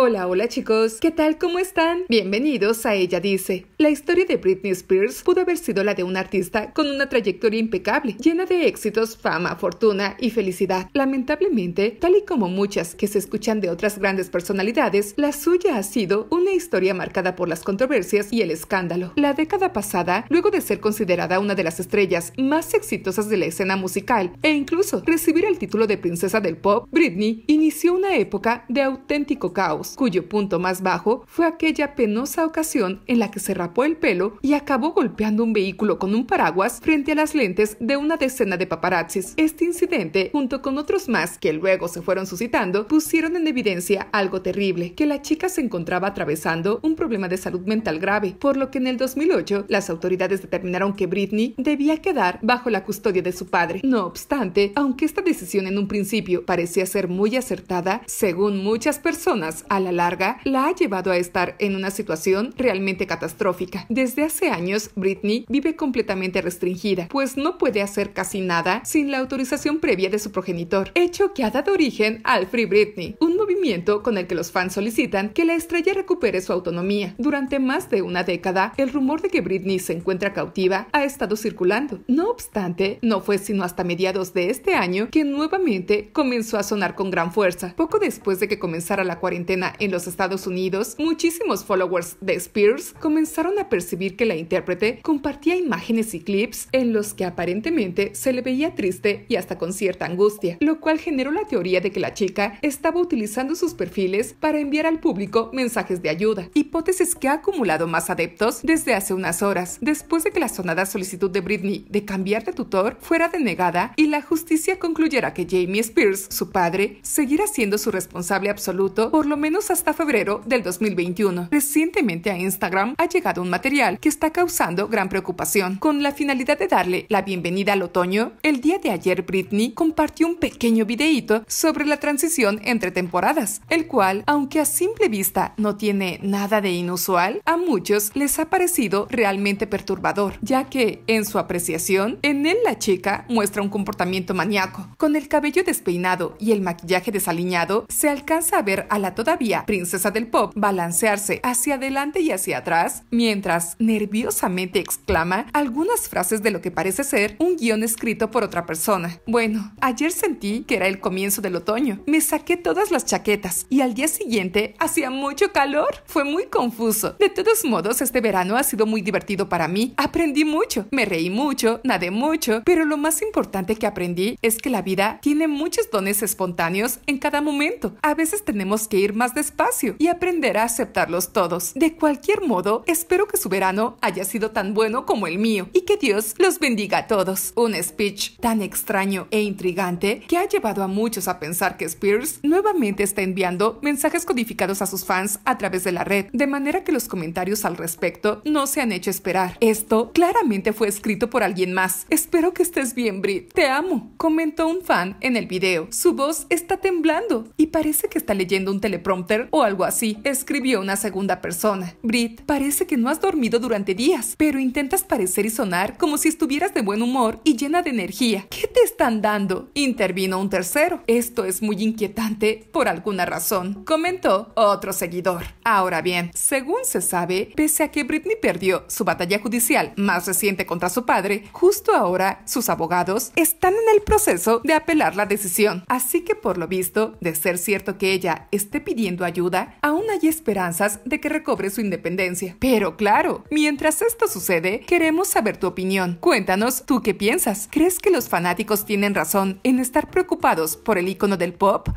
Hola, hola chicos, ¿qué tal? ¿Cómo están? Bienvenidos a Ella Dice. La historia de Britney Spears pudo haber sido la de un artista con una trayectoria impecable, llena de éxitos, fama, fortuna y felicidad. Lamentablemente, tal y como muchas que se escuchan de otras grandes personalidades, la suya ha sido una historia marcada por las controversias y el escándalo. La década pasada, luego de ser considerada una de las estrellas más exitosas de la escena musical e incluso recibir el título de princesa del pop, Britney inició una época de auténtico caos cuyo punto más bajo fue aquella penosa ocasión en la que se rapó el pelo y acabó golpeando un vehículo con un paraguas frente a las lentes de una decena de paparazzis. Este incidente, junto con otros más que luego se fueron suscitando, pusieron en evidencia algo terrible, que la chica se encontraba atravesando un problema de salud mental grave, por lo que en el 2008 las autoridades determinaron que Britney debía quedar bajo la custodia de su padre. No obstante, aunque esta decisión en un principio parecía ser muy acertada, según muchas personas, a la larga la ha llevado a estar en una situación realmente catastrófica. Desde hace años, Britney vive completamente restringida, pues no puede hacer casi nada sin la autorización previa de su progenitor, hecho que ha dado origen al Free Britney, un movimiento con el que los fans solicitan que la estrella recupere su autonomía. Durante más de una década, el rumor de que Britney se encuentra cautiva ha estado circulando. No obstante, no fue sino hasta mediados de este año que nuevamente comenzó a sonar con gran fuerza. Poco después de que comenzara la cuarentena en los Estados Unidos, muchísimos followers de Spears comenzaron a percibir que la intérprete compartía imágenes y clips en los que aparentemente se le veía triste y hasta con cierta angustia, lo cual generó la teoría de que la chica estaba utilizando sus perfiles para enviar al público mensajes de ayuda, hipótesis que ha acumulado más adeptos desde hace unas horas, después de que la sonada solicitud de Britney de cambiar de tutor fuera denegada y la justicia concluyera que Jamie Spears, su padre, seguirá siendo su responsable absoluto, por lo menos hasta febrero del 2021. Recientemente a Instagram ha llegado un material que está causando gran preocupación. Con la finalidad de darle la bienvenida al otoño, el día de ayer Britney compartió un pequeño videíto sobre la transición entre temporadas, el cual, aunque a simple vista no tiene nada de inusual, a muchos les ha parecido realmente perturbador, ya que, en su apreciación, en él la chica muestra un comportamiento maníaco. Con el cabello despeinado y el maquillaje desaliñado, se alcanza a ver a la todavía princesa del pop, balancearse hacia adelante y hacia atrás, mientras nerviosamente exclama algunas frases de lo que parece ser un guión escrito por otra persona. Bueno, ayer sentí que era el comienzo del otoño. Me saqué todas las chaquetas y al día siguiente hacía mucho calor. Fue muy confuso. De todos modos, este verano ha sido muy divertido para mí. Aprendí mucho, me reí mucho, nadé mucho, pero lo más importante que aprendí es que la vida tiene muchos dones espontáneos en cada momento. A veces tenemos que ir más espacio y aprender a aceptarlos todos. De cualquier modo, espero que su verano haya sido tan bueno como el mío y que Dios los bendiga a todos. Un speech tan extraño e intrigante que ha llevado a muchos a pensar que Spears nuevamente está enviando mensajes codificados a sus fans a través de la red, de manera que los comentarios al respecto no se han hecho esperar. Esto claramente fue escrito por alguien más. Espero que estés bien, Brit. Te amo, comentó un fan en el video. Su voz está temblando y parece que está leyendo un teleprompter o algo así, escribió una segunda persona. Brit, parece que no has dormido durante días, pero intentas parecer y sonar como si estuvieras de buen humor y llena de energía. ¿Qué te están dando? Intervino un tercero. Esto es muy inquietante por alguna razón, comentó otro seguidor. Ahora bien, según se sabe, pese a que Britney perdió su batalla judicial más reciente contra su padre, justo ahora sus abogados están en el proceso de apelar la decisión. Así que por lo visto, de ser cierto que ella esté pidiendo ayuda, aún hay esperanzas de que recobre su independencia. Pero claro, mientras esto sucede, queremos saber tu opinión. Cuéntanos, ¿tú qué piensas? ¿Crees que los fanáticos tienen razón en estar preocupados por el icono del pop?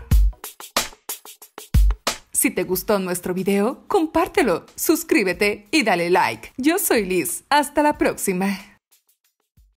Si te gustó nuestro video, compártelo, suscríbete y dale like. Yo soy Liz. Hasta la próxima.